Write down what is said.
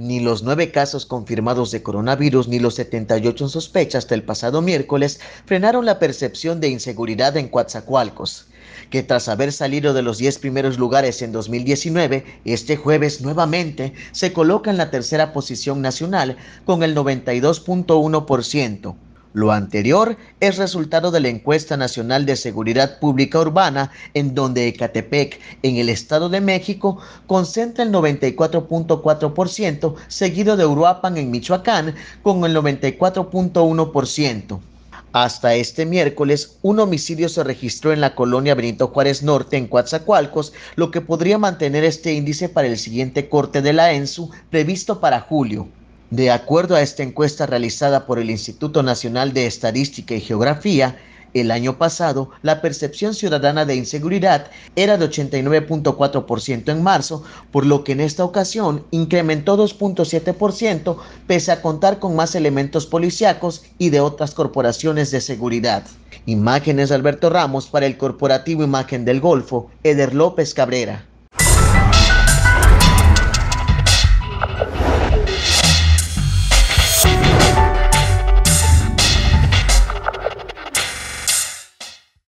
ni los nueve casos confirmados de coronavirus ni los 78 en sospecha hasta el pasado miércoles frenaron la percepción de inseguridad en Coatzacoalcos, que tras haber salido de los 10 primeros lugares en 2019, este jueves nuevamente se coloca en la tercera posición nacional con el 92.1% lo anterior es resultado de la encuesta nacional de seguridad pública urbana, en donde Ecatepec, en el Estado de México, concentra el 94.4%, seguido de Uruapan en Michoacán, con el 94.1%. Hasta este miércoles, un homicidio se registró en la colonia Benito Juárez Norte en Coatzacoalcos, lo que podría mantener este índice para el siguiente corte de la ENSU previsto para julio. De acuerdo a esta encuesta realizada por el Instituto Nacional de Estadística y Geografía, el año pasado, la percepción ciudadana de inseguridad era de 89.4% en marzo, por lo que en esta ocasión incrementó 2.7%, pese a contar con más elementos policíacos y de otras corporaciones de seguridad. Imágenes de Alberto Ramos para el Corporativo Imagen del Golfo, Eder López Cabrera.